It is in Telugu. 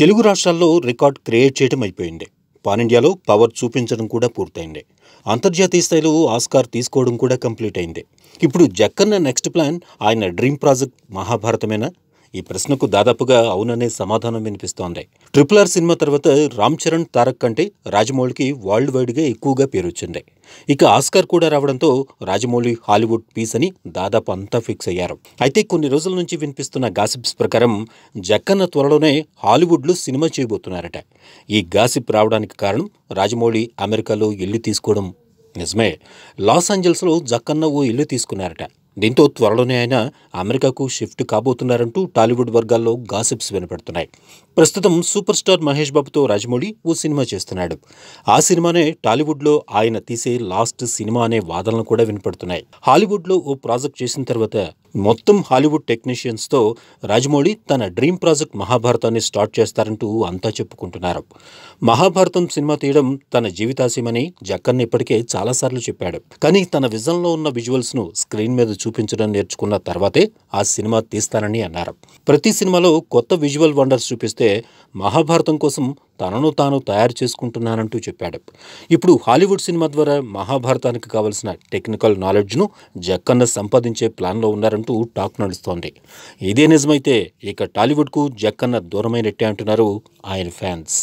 తెలుగు రాష్ట్రాల్లో రికార్డ్ క్రియేట్ చేయడం అయిపోయింది పాన్ ఇండియాలో పవర్ చూపించడం కూడా పూర్తయింది అంతర్జాతీయ స్థాయిలో ఆస్కార్ తీసుకోవడం కూడా కంప్లీట్ అయింది ఇప్పుడు జక్కన్న నెక్స్ట్ ప్లాన్ ఆయన డ్రీమ్ ప్రాజెక్ట్ మహాభారతమేనా ఈ ప్రశ్నకు దాదాపుగా అవుననే సమాధానం వినిపిస్తోంది ట్రిపుల్ ఆర్ సినిమా తర్వాత రామ్ చరణ్ తారక్ కంటే రాజమౌళికి వరల్డ్ వైడ్గా ఎక్కువగా పేరు వచ్చింది ఇక ఆస్కార్ కూడా రావడంతో రాజమౌళి హాలీవుడ్ పీస్ అని దాదాపు అంతా ఫిక్స్ అయ్యారు అయితే కొన్ని రోజుల నుంచి వినిపిస్తున్న గాసిప్స్ ప్రకారం జక్కన్న త్వరలోనే హాలీవుడ్లో సినిమా చేయబోతున్నారట ఈ గాసిప్ రావడానికి కారణం రాజమౌళి అమెరికాలో ఇల్లు తీసుకోవడం నిజమే లాస్ ఏంజల్స్లో జక్కన్న ఓ ఇల్లు తీసుకున్నారట దీంతో త్వరలోనే ఆయన అమెరికాకు షిఫ్ట్ కాబోతున్నారంటూ టాలీవుడ్ వర్గాల్లో గాసిప్స్ వినపడుతున్నాయి ప్రస్తుతం సూపర్ స్టార్ మహేష్ బాబుతో రాజమౌళి ఓ సినిమా చేస్తున్నాడు ఆ సినిమానే టాలీవుడ్లో ఆయన తీసే లాస్ట్ సినిమా అనే వాదనలు కూడా వినపడుతున్నాయి హాలీవుడ్లో ఓ ప్రాజెక్ట్ చేసిన తర్వాత మొత్తం హాలీవుడ్ టెక్నీషియన్స్తో రాజమౌళి తన డ్రీమ్ ప్రాజెక్ట్ మహాభారతాన్ని స్టార్ట్ చేస్తారంటూ అంతా చెప్పుకుంటున్నారు మహాభారతం సినిమా తీయడం తన జీవితాశయమని జక్కన్ ఇప్పటికే చాలాసార్లు చెప్పాడు కానీ తన విజన్లో ఉన్న విజువల్స్ను స్క్రీన్ మీద చూపించడం నేర్చుకున్న తర్వాతే ఆ సినిమా తీస్తానని అన్నారు ప్రతి సినిమాలో కొత్త విజువల్ వండర్స్ చూపిస్తే మహాభారతం కోసం తనను తాను తయారు చేసుకుంటున్నానంటూ చెప్పాడు ఇప్పుడు హాలీవుడ్ సినిమా ద్వారా మహాభారతానికి కావలసిన టెక్నికల్ నాలెడ్జ్ను జక్కన్న సంపాదించే ప్లాన్లో ఉన్నారంటూ టాక్ నడుస్తోంది ఇదే నిజమైతే ఇక టాలీవుడ్కు జక్కన్న దూరమైనట్టే అంటున్నారు ఆయన ఫ్యాన్స్